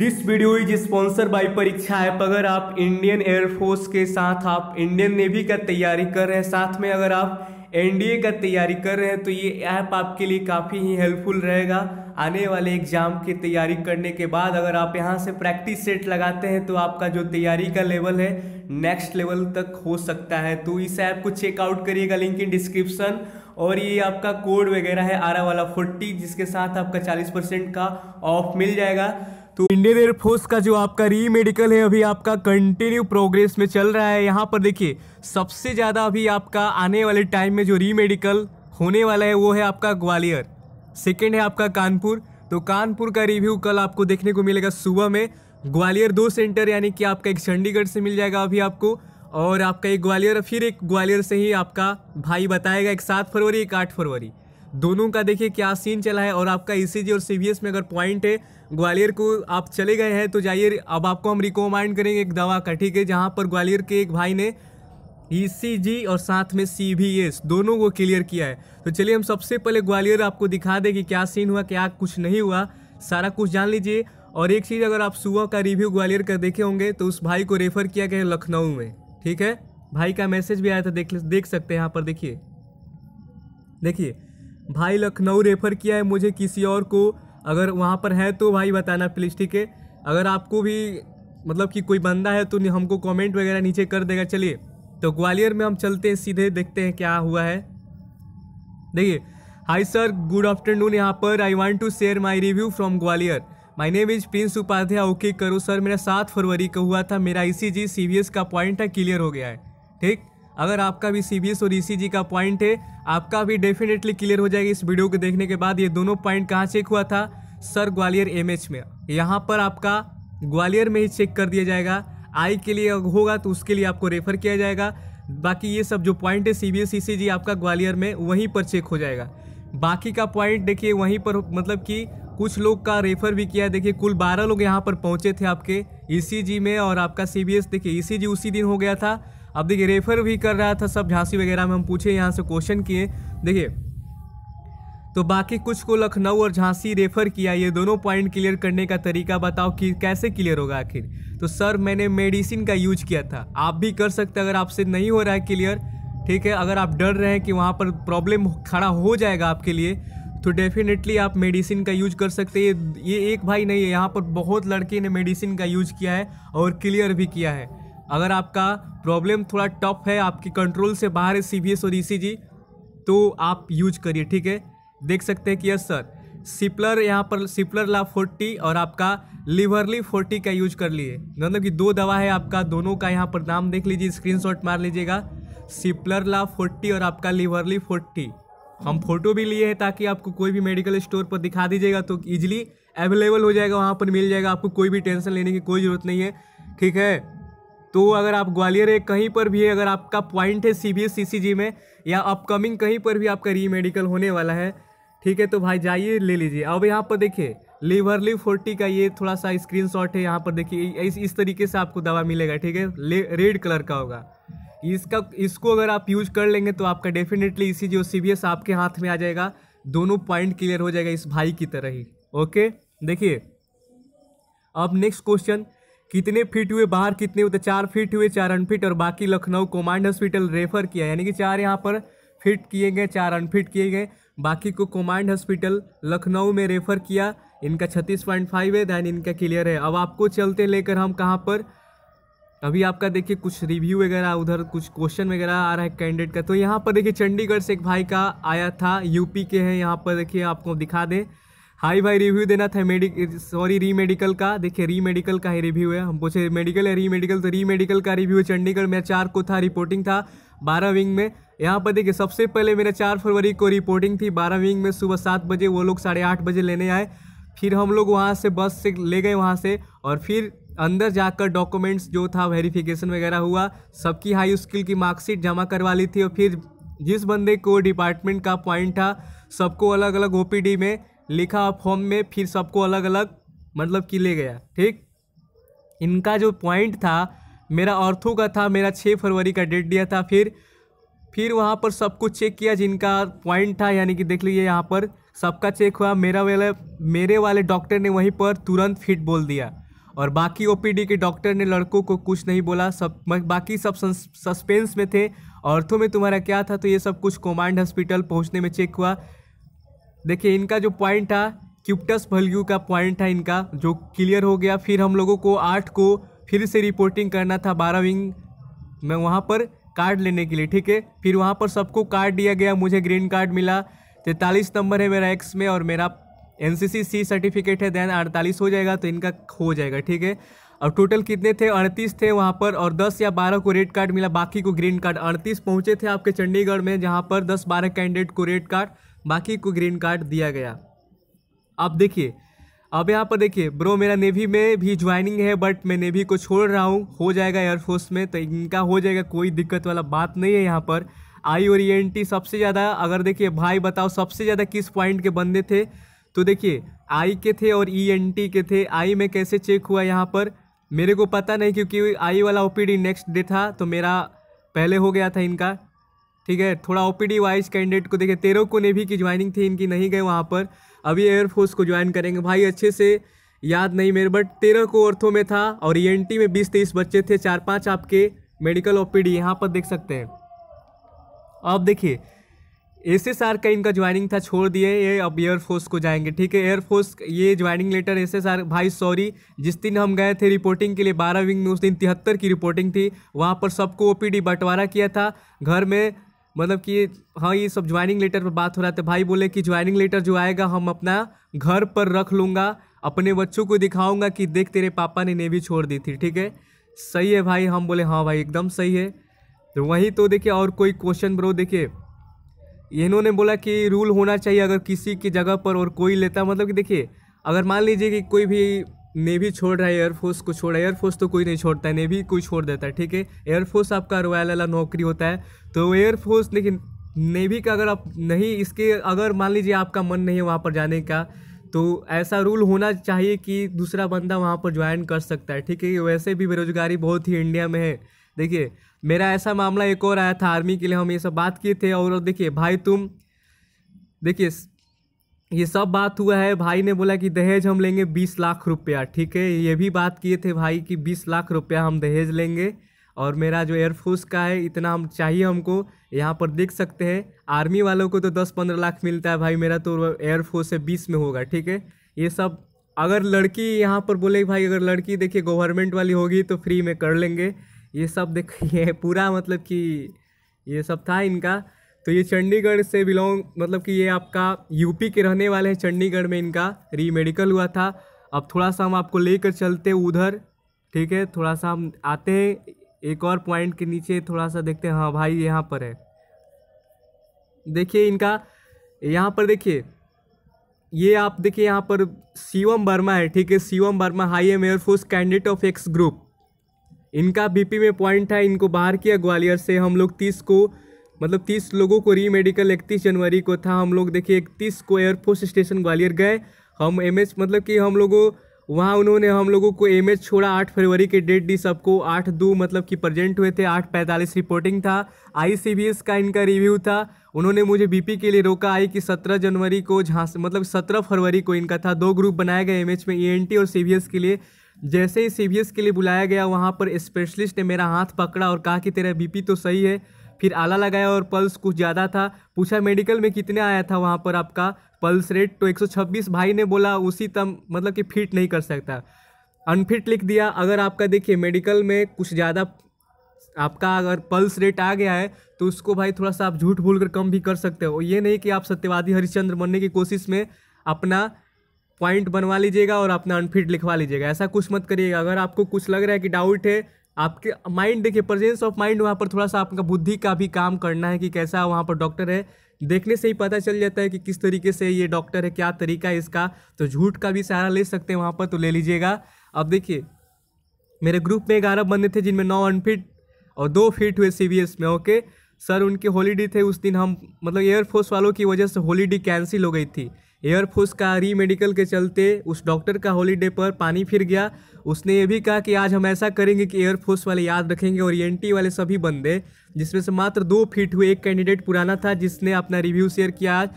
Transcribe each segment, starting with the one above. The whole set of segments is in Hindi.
this video is sponsor by Pariksha app अगर आप इंडियन एयरफोर्स के साथ आप इंडियन नेवी का तैयारी कर रहे हैं साथ में अगर आप एनडीए का तैयारी कर रहे हैं तो ये ऐप आपके लिए काफ़ी ही हेल्पफुल रहेगा आने वाले एग्जाम की तैयारी करने के बाद अगर आप यहाँ से प्रैक्टिस सेट लगाते हैं तो आपका जो तैयारी का लेवल है नेक्स्ट लेवल तक हो सकता है तो इस ऐप को चेकआउट करिएगा लिंक इन डिस्क्रिप्शन और ये आपका कोड वगैरह है आरा वाला फोर्टी जिसके साथ आपका चालीस परसेंट का ऑफ मिल जाएगा तो इंडियन एयरफोर्स का जो आपका री मेडिकल है अभी आपका कंटिन्यू प्रोग्रेस में चल रहा है यहाँ पर देखिए सबसे ज़्यादा अभी आपका आने वाले टाइम में जो री मेडिकल होने वाला है वो है आपका ग्वालियर सेकेंड है आपका कानपुर तो कानपुर का रिव्यू कल आपको देखने को मिलेगा सुबह में ग्वालियर दो सेंटर यानी कि आपका एक चंडीगढ़ से मिल जाएगा अभी आपको और आपका एक ग्वालियर फिर एक ग्वालियर से ही आपका भाई बताएगा एक सात फरवरी एक आठ फरवरी दोनों का देखिए क्या सीन चला है और आपका ई e और सी में अगर पॉइंट है ग्वालियर को आप चले गए हैं तो जाइए अब आपको हम रिकोमेंड करेंगे एक दवा का ठीक है जहाँ पर ग्वालियर के एक भाई ने ई e और साथ में सी एस दोनों को क्लियर किया है तो चलिए हम सबसे पहले ग्वालियर आपको दिखा दें कि क्या सीन हुआ क्या कुछ नहीं हुआ सारा कुछ जान लीजिए और एक चीज़ अगर आप सुबह का रिव्यू ग्वालियर का देखे होंगे तो उस भाई को रेफर किया गया लखनऊ में ठीक है भाई का मैसेज भी आया था देख देख सकते हैं यहाँ पर देखिए देखिए भाई लखनऊ रेफ़र किया है मुझे किसी और को अगर वहाँ पर है तो भाई बताना प्लीज़ ठीक है अगर आपको भी मतलब कि कोई बंदा है तो हमको कमेंट वगैरह नीचे कर देगा चलिए तो ग्वालियर में हम चलते हैं सीधे देखते हैं क्या हुआ है देखिए हाय सर गुड आफ्टरनून यहाँ पर I want to share my review from Gwalior my name is Prince Upadhyay okay करो सर मेरा सात फरवरी को हुआ था मेरा आई सी का पॉइंट है क्लियर हो गया है ठीक अगर आपका भी सी और ई e का पॉइंट है आपका भी डेफिनेटली क्लियर हो जाएगा इस वीडियो को देखने के बाद ये दोनों पॉइंट कहाँ चेक हुआ था सर ग्वालियर एम में यहाँ पर आपका ग्वालियर में ही चेक कर दिया जाएगा आई के लिए होगा तो उसके लिए आपको रेफर किया जाएगा बाकी ये सब जो पॉइंट है सी बी एस जी आपका ग्वालियर में वहीं पर चेक हो जाएगा बाकी का पॉइंट देखिए वहीं पर मतलब कि कुछ लोग का रेफर भी किया देखिए कुल बारह लोग यहाँ पर पहुँचे थे आपके ई e में और आपका सी देखिए ई e उसी दिन हो गया था अब देखिए रेफर भी कर रहा था सब झांसी वगैरह में हम पूछे यहाँ से क्वेश्चन किए देखिए तो बाकी कुछ को लखनऊ और झांसी रेफर किया ये दोनों पॉइंट क्लियर करने का तरीका बताओ कि कैसे क्लियर होगा आखिर तो सर मैंने मेडिसिन का यूज किया था आप भी कर सकते अगर आपसे नहीं हो रहा है क्लियर ठीक है अगर आप डर रहे हैं कि वहाँ पर प्रॉब्लम खड़ा हो जाएगा आपके लिए तो डेफिनेटली आप मेडिसिन का यूज कर सकते हैं ये एक भाई नहीं है यहाँ पर बहुत लड़के ने मेडिसिन का यूज किया है और क्लियर भी किया है अगर आपका प्रॉब्लम थोड़ा टफ है आपके कंट्रोल से बाहर है सी और ई e तो आप यूज करिए ठीक है देख सकते हैं कि यस सर सिपलर यहाँ पर सिपलर ला फोर्टी और आपका लिवरली फोर्टी का यूज कर लिए मतलब कि दो दवा है आपका दोनों का यहाँ पर नाम देख लीजिए स्क्रीनशॉट मार लीजिएगा सिपलर ला फोर्टी और आपका लिवरली फोर्टी हम फोटो भी लिए हैं ताकि आपको कोई भी मेडिकल स्टोर पर दिखा दीजिएगा तो ईजिली अवेलेबल हो जाएगा वहाँ पर मिल जाएगा आपको कोई भी टेंशन लेने की कोई ज़रूरत नहीं है ठीक है तो अगर आप ग्वालियर है कहीं पर भी है अगर आपका पॉइंट है सी बी एस सी जी में या अपकमिंग कहीं पर भी आपका री मेडिकल होने वाला है ठीक है तो भाई जाइए ले लीजिए अब यहाँ पर देखिए लिवरली फोर्टी का ये थोड़ा सा स्क्रीन शॉट है यहाँ पर देखिए इस इस तरीके से आपको दवा मिलेगा ठीक है रेड कलर का होगा इसका इसको अगर आप यूज कर लेंगे तो आपका डेफिनेटली इसी जो सी बी एस आपके हाथ में आ जाएगा दोनों पॉइंट क्लियर हो जाएगा इस भाई की तरह ही ओके देखिए अब नेक्स्ट क्वेश्चन कितने फीट हुए बाहर कितने हुए तो चार फीट हुए चार अनफिट और बाकी लखनऊ कोमांड हॉस्पिटल रेफर किया यानी कि चार यहाँ पर फिट किए गए चार अनफिट किए गए बाकी को कमांड हॉस्पिटल लखनऊ में रेफर किया इनका छत्तीस पॉइंट फाइव है दैन इनका क्लियर है अब आपको चलते लेकर हम कहाँ पर अभी आपका देखिए कुछ रिव्यू वगैरह उधर कुछ क्वेश्चन वगैरह आ रहा है कैंडिडेट का तो यहाँ पर देखिए चंडीगढ़ से एक भाई का आया था यूपी के हैं यहाँ पर देखिए आपको दिखा दें हाई भाई रिव्यू देना था मेडिक सॉरी री मेडिकल का देखिए री मेडिकल का ही रिव्यू है हम पूछे मेडिकल है री मेडिकल तो री मेडिकल का रिव्यू है चंडीगढ़ में चार को था रिपोर्टिंग था बारह विंग में यहाँ पर देखिए सबसे पहले मेरे चार फरवरी को रिपोर्टिंग थी बारह विंग में सुबह सात बजे वो लोग साढ़े आठ बजे लेने आए फिर हम लोग वहाँ से बस से ले गए वहाँ से और फिर अंदर जाकर डॉक्यूमेंट्स जो था वेरिफिकेशन वगैरह हुआ सबकी हाई स्किल की मार्कशीट जमा करवा ली थी और फिर जिस बंदे को डिपार्टमेंट का पॉइंट था सबको अलग अलग ओपीडी में लिखा फॉर्म में फिर सबको अलग अलग मतलब कि ले गया ठीक इनका जो पॉइंट था मेरा ऑर्थो का था मेरा छः फरवरी का डेट दिया था फिर फिर वहाँ पर सब कुछ चेक किया जिनका पॉइंट था यानी कि देख लीजिए यहाँ पर सबका चेक हुआ मेरा वाले मेरे वाले डॉक्टर ने वहीं पर तुरंत फिट बोल दिया और बाकी ओपीडी के डॉक्टर ने लड़कों को कुछ नहीं बोला सब बाकी सब सस्पेंस में थे ऑर्थो में तुम्हारा क्या था तो ये सब कुछ कमांड हॉस्पिटल पहुंचने में चेक हुआ देखिए इनका जो पॉइंट था क्यूप्टस वैल्यू का पॉइंट था इनका जो क्लियर हो गया फिर हम लोगों को आठ को फिर से रिपोर्टिंग करना था बारह विंग में वहाँ पर कार्ड लेने के लिए ठीक है फिर वहाँ पर सबको कार्ड दिया गया मुझे ग्रीन कार्ड मिला तैंतालीस नंबर है मेरा एक्स में और मेरा एन सी सर्टिफिकेट है दैन अड़तालीस हो जाएगा तो इनका हो जाएगा ठीक है और टोटल कितने थे अड़तीस थे वहाँ पर और दस या बारह को रेड कार्ड मिला बाकी को ग्रीन कार्ड अड़तीस पहुँचे थे आपके चंडीगढ़ में जहाँ पर दस बारह कैंडिडेट को रेड कार्ड बाकी को ग्रीन कार्ड दिया गया अब देखिए अब यहाँ पर देखिए ब्रो मेरा नेवी में भी ज्वाइनिंग है बट मैं नेवी को छोड़ रहा हूँ हो जाएगा एयरफोर्स में तो इनका हो जाएगा कोई दिक्कत वाला बात नहीं है यहाँ पर आई और ई e सबसे ज़्यादा अगर देखिए भाई बताओ सबसे ज़्यादा किस पॉइंट के बंदे थे तो देखिए आई के थे और ई e के थे आई में कैसे चेक हुआ यहाँ पर मेरे को पता नहीं क्योंकि आई वाला ओ नेक्स्ट डे था तो मेरा पहले हो गया था इनका ठीक है थोड़ा ओपीडी वाइज कैंडिडेट को देखे तेरह को ने भी की ज्वाइनिंग थी इनकी नहीं गए वहाँ पर अभी एयरफोर्स को ज्वाइन करेंगे भाई अच्छे से याद नहीं मेरे बट तेरह को अर्थों में था और ई e में बीस तेईस बच्चे थे चार पाँच आपके मेडिकल ओ पी डी यहाँ पर देख सकते हैं अब देखिए एस एस आर का इनका ज्वाइनिंग था छोड़ दिए ये अब एयरफोर्स को जाएंगे ठीक है एयरफोर्स ये joining letter S S R भाई सॉरी जिस दिन हम गए थे रिपोर्टिंग के लिए बारह विंग में उस दिन तिहत्तर की रिपोर्टिंग थी वहाँ पर सबको ओ पी डी बंटवारा किया था घर में मतलब कि हाँ ये सब ज्वाइनिंग लेटर पर बात हो रहा था तो भाई बोले कि ज्वाइनिंग लेटर जो आएगा हम अपना घर पर रख लूँगा अपने बच्चों को दिखाऊँगा कि देख तेरे पापा ने नेवी छोड़ दी थी ठीक है सही है भाई हम बोले हाँ भाई एकदम सही है तो वहीं तो देखिए और कोई क्वेश्चन ब्रो देखिए इन्होंने बोला कि रूल होना चाहिए अगर किसी की जगह पर और कोई लेता मतलब कि देखिए अगर मान लीजिए कि कोई भी नेवी छोड़ रहा है एयरफोर्स को छोड़ रहा है एयरफोर्स तो कोई नहीं छोड़ता है नेवी कोई छोड़ देता है ठीक है एयरफोर्स आपका रॉयल वाला नौकरी होता है तो एयरफोर्स लेकिन नेवी का अगर आप नहीं इसके अगर मान लीजिए आपका मन नहीं है वहाँ पर जाने का तो ऐसा रूल होना चाहिए कि दूसरा बंदा वहाँ पर ज्वाइन कर सकता है ठीक है वैसे भी बेरोजगारी बहुत ही इंडिया में है देखिए मेरा ऐसा मामला एक और आया था आर्मी के लिए हम ये सब बात किए थे और देखिए भाई तुम देखिए ये सब बात हुआ है भाई ने बोला कि दहेज हम लेंगे बीस लाख रुपया ठीक है ये भी बात किए थे भाई कि बीस लाख रुपया हम दहेज लेंगे और मेरा जो एयरफोर्स का है इतना हम चाहिए हमको यहाँ पर देख सकते हैं आर्मी वालों को तो दस पंद्रह लाख मिलता है भाई मेरा तो एयरफोर्स है बीस में होगा ठीक है ये सब अगर लड़की यहाँ पर बोले भाई अगर लड़की देखिए गवर्नमेंट वाली होगी तो फ्री में कर लेंगे ये सब देखिए पूरा मतलब कि ये सब था इनका तो ये चंडीगढ़ से बिलोंग मतलब कि ये आपका यूपी के रहने वाले हैं चंडीगढ़ में इनका री मेडिकल हुआ था अब थोड़ा सा हम आपको लेकर चलते उधर ठीक है थोड़ा सा हम आते हैं एक और पॉइंट के नीचे थोड़ा सा देखते हैं हाँ भाई यहाँ पर है देखिए इनका यहाँ पर देखिए ये आप देखिए यहाँ पर शिवम वर्मा है ठीक है Shivam Verma I am air force candidate of X group इनका बीपी में पॉइंट था इनको बाहर किया ग्वालियर से हम लोग तीस को मतलब तीस लोगों को री मेडिकल इकतीस जनवरी को था हम लोग देखिए इकतीस को एयरफोर्स स्टेशन ग्वालियर गए हम एम एच मतलब कि हम लोगों वहाँ उन्होंने हम लोगों को एम एच छोड़ा आठ फरवरी के डेट दी सबको आठ दो मतलब कि प्रजेंट हुए थे आठ पैंतालीस रिपोर्टिंग था आई सी बी एस का इनका रिव्यू था उन्होंने मुझे बी पी के लिए रोका आई कि सत्रह जनवरी को से मतलब सत्रह फरवरी को इनका था दो ग्रुप बनाए गए एम एच में ई एन टी और सी बी एस के लिए जैसे ही सी बी एस के लिए बुलाया गया वहाँ पर स्पेशलिस्ट ने मेरा हाथ पकड़ा और कहा कि तेरा बी पी तो सही है फिर आला लगाया और पल्स कुछ ज़्यादा था पूछा मेडिकल में कितने आया था वहाँ पर आपका पल्स रेट तो 126 भाई ने बोला उसी तम मतलब कि फिट नहीं कर सकता अनफिट लिख दिया अगर आपका देखिए मेडिकल में कुछ ज़्यादा आपका अगर पल्स रेट आ गया है तो उसको भाई थोड़ा सा आप झूठ भूल कर कम भी कर सकते हो ये नहीं कि आप सत्यवादी हरिश्चंद्र बनने की कोशिश में अपना पॉइंट बनवा लीजिएगा और अपना अनफिट लिखवा लीजिएगा ऐसा कुछ मत करिएगा अगर आपको कुछ लग रहा है कि डाउट है आपके माइंड देखिए प्रेजेंस ऑफ माइंड वहाँ पर थोड़ा सा आपका बुद्धि का भी काम करना है कि कैसा वहाँ पर डॉक्टर है देखने से ही पता चल जाता है कि किस तरीके से ये डॉक्टर है क्या तरीका है इसका तो झूठ का भी सहारा ले सकते हैं वहाँ पर तो ले लीजिएगा अब देखिए मेरे ग्रुप में ग्यारह बंदे थे जिनमें नौ अनफिट और दो फिट हुए सी में ओके सर उनके हॉलीडे थे उस दिन हम मतलब एयरफोर्स वालों की वजह से हॉलीडे कैंसिल हो गई थी एयरफोर्स का री मेडिकल के चलते उस डॉक्टर का हॉलीडे पर पानी फिर गया उसने ये भी कहा कि आज हम ऐसा करेंगे कि एयरफोर्स वाले याद रखेंगे और एन वाले सभी बंदे जिसमें से मात्र दो फीट हुए एक कैंडिडेट पुराना था जिसने अपना रिव्यू शेयर किया आज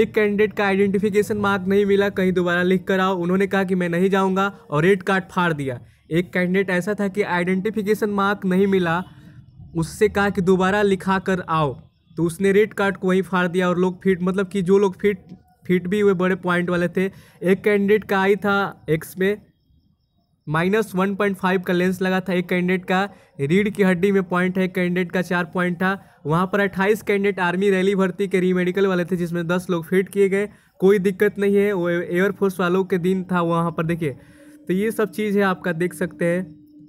एक कैंडिडेट का आइडेंटिफिकेशन मार्क नहीं मिला कहीं दोबारा लिख कर आओ उन्होंने कहा कि मैं नहीं जाऊँगा और रेड कार्ड फाड़ दिया एक कैंडिडेट ऐसा था कि आइडेंटिफिकेशन मार्क नहीं मिला उससे कहा कि दोबारा लिखा कर आओ तो उसने रेड कार्ड को वहीं फाड़ दिया और लोग फिट मतलब कि जो लोग फिट फिट भी हुए बड़े पॉइंट वाले थे एक कैंडिडेट का आई था एक्स में माइनस वन पॉइंट फाइव का लेंस लगा था एक कैंडिडेट का रीढ़ की हड्डी में पॉइंट है एक कैंडिडेट का चार पॉइंट था वहाँ पर अट्ठाईस कैंडिडेट आर्मी रैली भर्ती के रीमेडिकल वाले थे जिसमें दस लोग फिट किए गए कोई दिक्कत नहीं है वो एयरफोर्स वालों के दिन था वहाँ पर देखिए तो ये सब चीज़ है आपका देख सकते हैं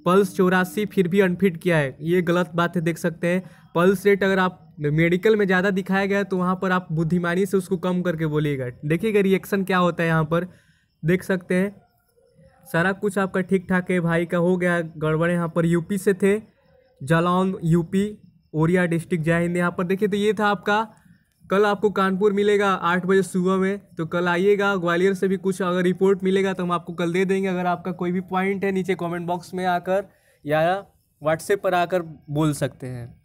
पल्स चौरासी फिर भी अनफिट किया है ये गलत बात है देख सकते हैं पल्स रेट अगर आप मेडिकल में ज़्यादा दिखाया गया तो वहाँ पर आप बुद्धिमानी से उसको कम करके बोलिएगा देखिएगा रिएक्शन क्या होता है यहाँ पर देख सकते हैं सारा कुछ आपका ठीक ठाक है भाई का हो गया गड़बड़ यहाँ पर यूपी से थे जालौन यूपी ओरिया डिस्ट्रिक्ट जय हिंद यहाँ पर देखिए तो ये था आपका कल आपको कानपुर मिलेगा आठ बजे सुबह में तो कल आइएगा ग्वालियर से भी कुछ अगर रिपोर्ट मिलेगा तो हम आपको कल दे देंगे अगर आपका कोई भी पॉइंट है नीचे कमेंट बॉक्स में आकर या व्हाट्सएप पर आकर बोल सकते हैं